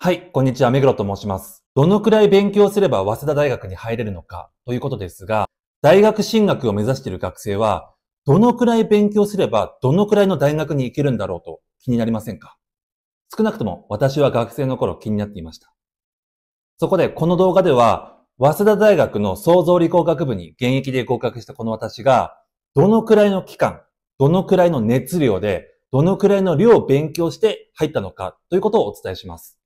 はい、こんにちは、目黒と申します。どのくらい勉強すれば早稲田大学に入れるのかということですが、大学進学を目指している学生は、どのくらい勉強すればどのくらいの大学に行けるんだろうと気になりませんか少なくとも私は学生の頃気になっていました。そこでこの動画では、早稲田大学の創造理工学部に現役で合格したこの私が、どのくらいの期間、どのくらいの熱量で、どのくらいの量を勉強して入ったのかということをお伝えします。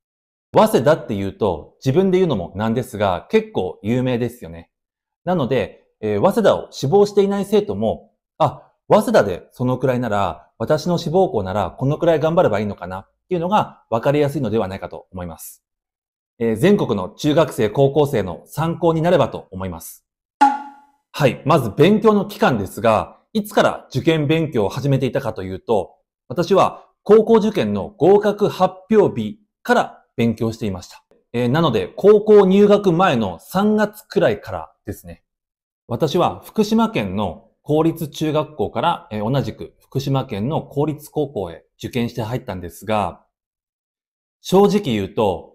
早稲田って言うと自分で言うのもなんですが結構有名ですよね。なので、えー、早稲田を志望していない生徒も、あ、早稲田でそのくらいなら、私の志望校ならこのくらい頑張ればいいのかなっていうのが分かりやすいのではないかと思います。えー、全国の中学生、高校生の参考になればと思います。はい。まず勉強の期間ですが、いつから受験勉強を始めていたかというと、私は高校受験の合格発表日から勉強していました。えー、なので、高校入学前の3月くらいからですね。私は福島県の公立中学校から、えー、同じく福島県の公立高校へ受験して入ったんですが、正直言うと、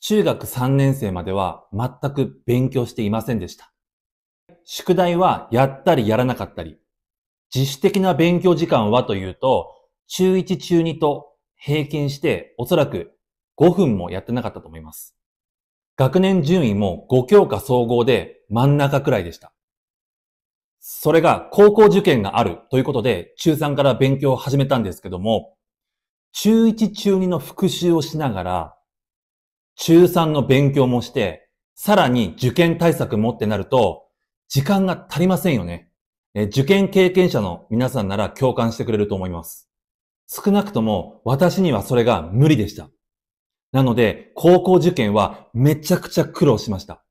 中学3年生までは全く勉強していませんでした。宿題はやったりやらなかったり、自主的な勉強時間はというと、中1中2と平均しておそらく5分もやってなかったと思います。学年順位も5教科総合で真ん中くらいでした。それが高校受験があるということで、中3から勉強を始めたんですけども、中1中2の復習をしながら、中3の勉強もして、さらに受験対策もってなると、時間が足りませんよね。受験経験者の皆さんなら共感してくれると思います。少なくとも私にはそれが無理でした。なので、高校受験はめちゃくちゃ苦労しました。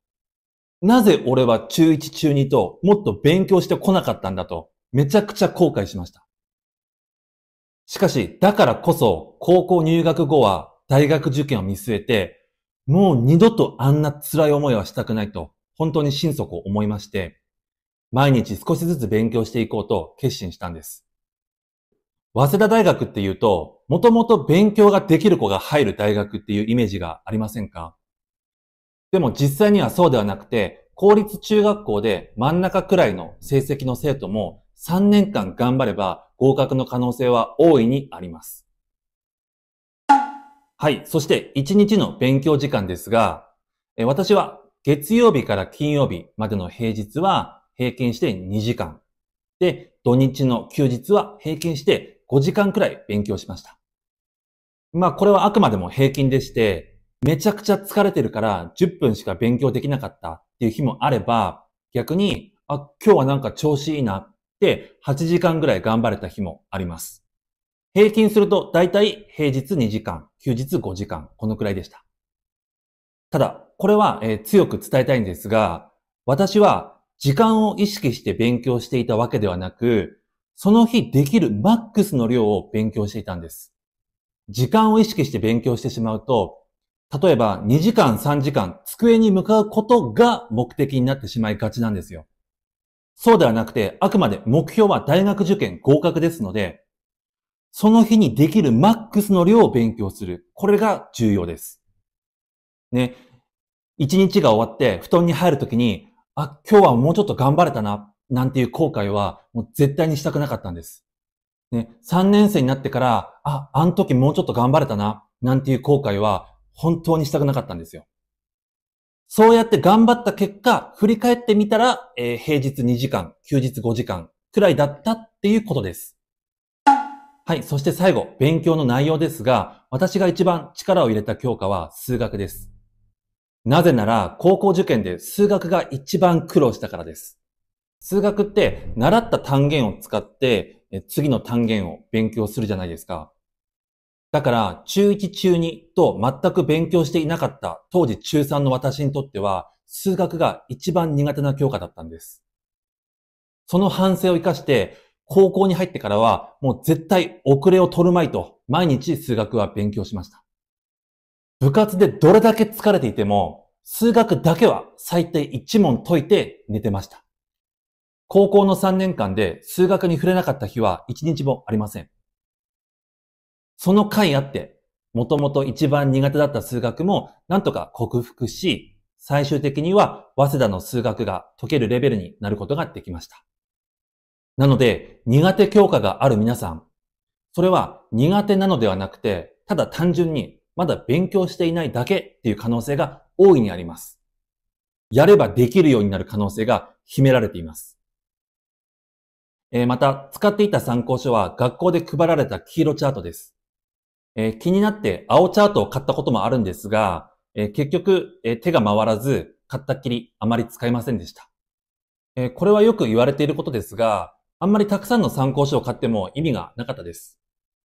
なぜ俺は中1中2ともっと勉強してこなかったんだと、めちゃくちゃ後悔しました。しかし、だからこそ、高校入学後は大学受験を見据えて、もう二度とあんな辛い思いはしたくないと、本当に心底思いまして、毎日少しずつ勉強していこうと決心したんです。早稲田大学っていうと、もともと勉強ができる子が入る大学っていうイメージがありませんかでも実際にはそうではなくて、公立中学校で真ん中くらいの成績の生徒も3年間頑張れば合格の可能性は大いにあります。はい。そして1日の勉強時間ですが、私は月曜日から金曜日までの平日は平均して2時間。で、土日の休日は平均して5時間くらい勉強しました。まあこれはあくまでも平均でして、めちゃくちゃ疲れてるから10分しか勉強できなかったっていう日もあれば、逆に、あ、今日はなんか調子いいなって8時間ぐらい頑張れた日もあります。平均するとだいたい平日2時間、休日5時間、このくらいでした。ただ、これは、え強く伝えたいんですが、私は時間を意識して勉強していたわけではなく、その日できるマックスの量を勉強していたんです。時間を意識して勉強してしまうと、例えば2時間3時間机に向かうことが目的になってしまいがちなんですよ。そうではなくて、あくまで目標は大学受験合格ですので、その日にできるマックスの量を勉強する。これが重要です。ね。一日が終わって布団に入るときに、あ、今日はもうちょっと頑張れたな。なんていう後悔は、もう絶対にしたくなかったんです。ね、3年生になってから、あ、あの時もうちょっと頑張れたな、なんていう後悔は、本当にしたくなかったんですよ。そうやって頑張った結果、振り返ってみたら、えー、平日2時間、休日5時間くらいだったっていうことです。はい。そして最後、勉強の内容ですが、私が一番力を入れた教科は数学です。なぜなら、高校受験で数学が一番苦労したからです。数学って習った単元を使って次の単元を勉強するじゃないですか。だから中1中2と全く勉強していなかった当時中3の私にとっては数学が一番苦手な教科だったんです。その反省を生かして高校に入ってからはもう絶対遅れを取るまいと毎日数学は勉強しました。部活でどれだけ疲れていても数学だけは最低1問解いて寝てました。高校の3年間で数学に触れなかった日は1日もありません。その回あって、もともと一番苦手だった数学もなんとか克服し、最終的には早稲田の数学が解けるレベルになることができました。なので、苦手教科がある皆さん、それは苦手なのではなくて、ただ単純にまだ勉強していないだけっていう可能性が大いにあります。やればできるようになる可能性が秘められています。えまた、使っていた参考書は学校で配られた黄色チャートです。え気になって青チャートを買ったこともあるんですが、え結局、え手が回らず、買ったっきりあまり使いませんでした。えこれはよく言われていることですが、あんまりたくさんの参考書を買っても意味がなかったです。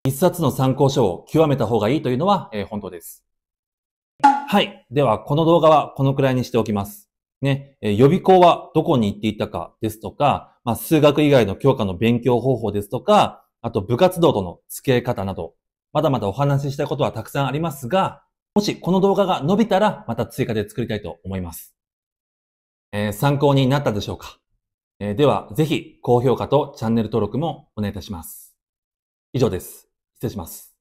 一冊の参考書を極めた方がいいというのは、え本当です。はい。では、この動画はこのくらいにしておきます。ね、え予備校はどこに行っていたかですとか、まあ、数学以外の教科の勉強方法ですとか、あと部活動との付き合い方など、まだまだお話ししたいことはたくさんありますが、もしこの動画が伸びたら、また追加で作りたいと思います。えー、参考になったでしょうか、えー、では、ぜひ高評価とチャンネル登録もお願いいたします。以上です。失礼します。